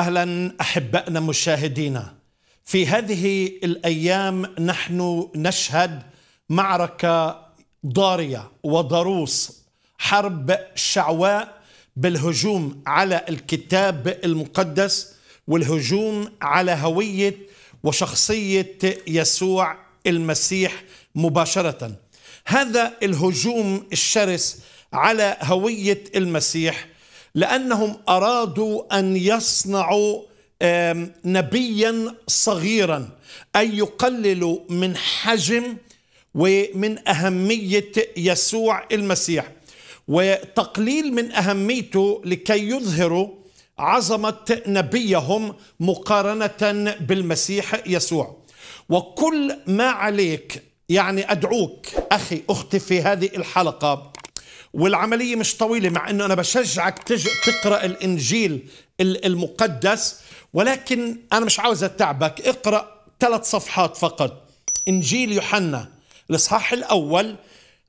اهلا احبائنا مشاهدينا في هذه الايام نحن نشهد معركه ضاريه وضروس حرب شعواء بالهجوم على الكتاب المقدس والهجوم على هويه وشخصيه يسوع المسيح مباشره هذا الهجوم الشرس على هويه المسيح لانهم ارادوا ان يصنعوا نبيا صغيرا اي يقللوا من حجم ومن اهميه يسوع المسيح وتقليل من اهميته لكي يظهروا عظمه نبيهم مقارنه بالمسيح يسوع وكل ما عليك يعني ادعوك اخي اختي في هذه الحلقه والعمليه مش طويله مع انه انا بشجعك تقرا الانجيل المقدس ولكن انا مش عاوز اتعبك اقرا ثلاث صفحات فقط انجيل يوحنا الاصحاح الاول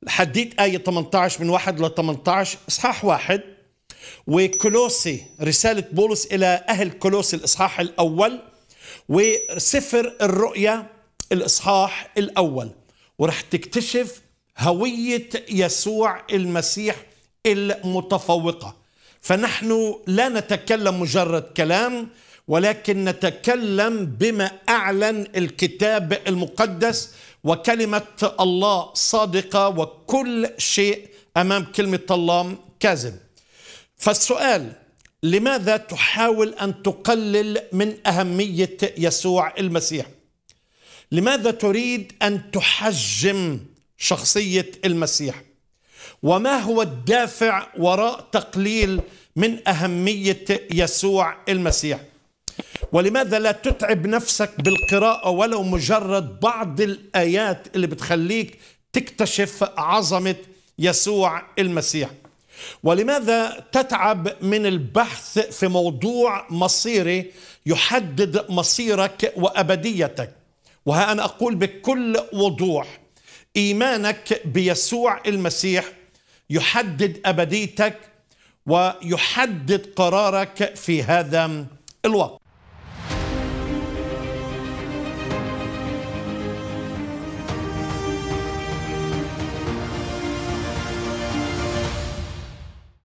حديت آية 18 من 1 ل 18 إصحاح واحد وكولوسي رسالة بولس إلى أهل كولوسي الإصحاح الأول وسفر الرؤيا الإصحاح الأول ورح تكتشف هوية يسوع المسيح المتفوقة فنحن لا نتكلم مجرد كلام ولكن نتكلم بما أعلن الكتاب المقدس وكلمة الله صادقة وكل شيء أمام كلمة الله كاذب فالسؤال لماذا تحاول أن تقلل من أهمية يسوع المسيح لماذا تريد أن تحجم شخصية المسيح وما هو الدافع وراء تقليل من أهمية يسوع المسيح ولماذا لا تتعب نفسك بالقراءة ولو مجرد بعض الآيات اللي بتخليك تكتشف عظمة يسوع المسيح ولماذا تتعب من البحث في موضوع مصيري يحدد مصيرك وأبديتك وها أنا أقول بكل وضوح ايمانك بيسوع المسيح يحدد ابديتك ويحدد قرارك في هذا الوقت